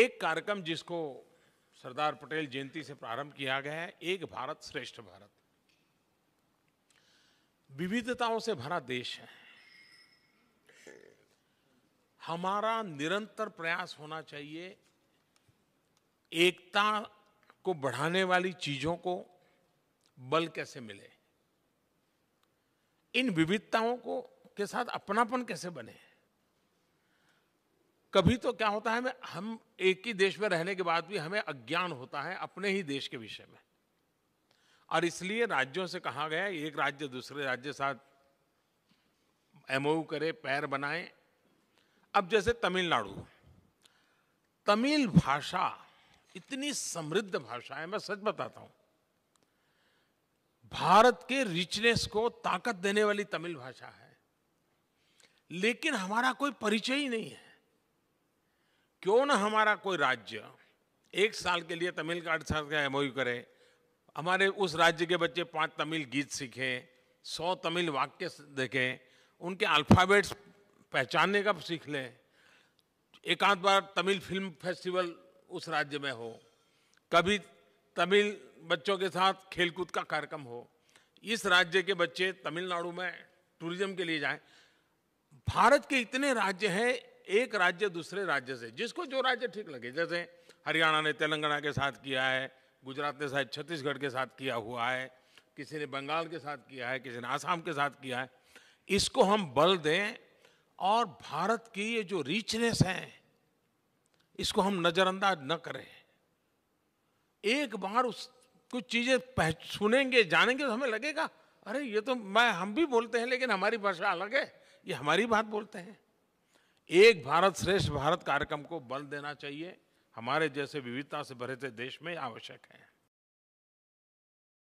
एक कार्यक्रम जिसको सरदार पटेल जयंती से प्रारंभ किया गया है एक भारत श्रेष्ठ भारत विविधताओं से भरा देश है हमारा निरंतर प्रयास होना चाहिए एकता को बढ़ाने वाली चीजों को बल कैसे मिले इन विविधताओं को के साथ अपनापन कैसे बने कभी तो क्या होता है हम एक ही देश में रहने के बाद भी हमें अज्ञान होता है अपने ही देश के विषय में और इसलिए राज्यों से कहा गया एक राज्य दूसरे राज्य साथ एमओ करे पैर बनाए अब जैसे तमिलनाडु तमिल भाषा इतनी समृद्ध भाषा है मैं सच बताता हूं भारत के रिचनेस को ताकत देने वाली तमिल भाषा है लेकिन हमारा कोई परिचय ही नहीं है क्यों ना हमारा कोई राज्य एक साल के लिए तमिल का अर्थ का एम करे हमारे उस राज्य के बच्चे पांच तमिल गीत सीखें सौ तमिल वाक्य देखें उनके अल्फ़ाबेट्स पहचानने का सीख लें एक आध बार तमिल फिल्म फेस्टिवल उस राज्य में हो कभी तमिल बच्चों के साथ खेलकूद का कार्यक्रम हो इस राज्य के बच्चे तमिलनाडु में टूरिज्म के लिए जाएं भारत के इतने राज्य हैं एक राज्य दूसरे राज्य से जिसको जो राज्य ठीक लगे जैसे हरियाणा ने तेलंगाना के साथ किया है गुजरात ने शायद छत्तीसगढ़ के साथ किया हुआ है किसी ने बंगाल के साथ किया है किसी ने आसाम के साथ किया है इसको हम बल दें और भारत की ये जो रिचनेस है इसको हम नज़रअंदाज न करें एक बार उस कुछ चीज़ें सुनेंगे जानेंगे तो हमें लगेगा अरे ये तो मैं हम भी बोलते हैं लेकिन हमारी भाषा अलग है ये हमारी बात बोलते हैं एक भारत श्रेष्ठ भारत कार्यक्रम को बल देना चाहिए हमारे जैसे विविधता से भरे देश में आवश्यक है